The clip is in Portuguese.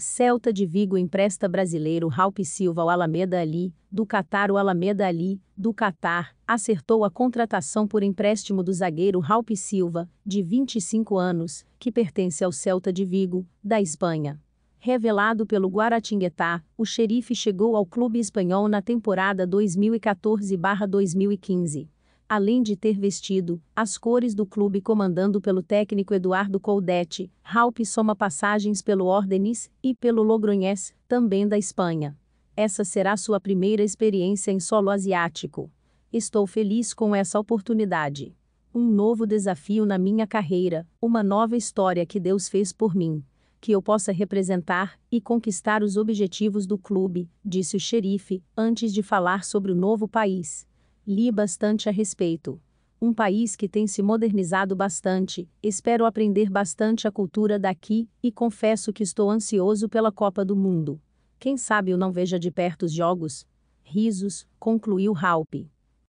Celta de Vigo empresta brasileiro Ralph Silva ao Alameda Ali, do Catar. O Alameda Ali, do Catar, acertou a contratação por empréstimo do zagueiro Ralph Silva, de 25 anos, que pertence ao Celta de Vigo, da Espanha. Revelado pelo Guaratinguetá, o xerife chegou ao clube espanhol na temporada 2014-2015 além de ter vestido as cores do clube comandando pelo técnico Eduardo Coudetti, Raup soma passagens pelo Ordenis e pelo Logroñés, também da Espanha. Essa será sua primeira experiência em solo asiático. Estou feliz com essa oportunidade. Um novo desafio na minha carreira, uma nova história que Deus fez por mim. Que eu possa representar e conquistar os objetivos do clube, disse o xerife, antes de falar sobre o novo país. Li bastante a respeito. Um país que tem se modernizado bastante, espero aprender bastante a cultura daqui, e confesso que estou ansioso pela Copa do Mundo. Quem sabe eu não veja de perto os jogos? Risos, concluiu Halpe.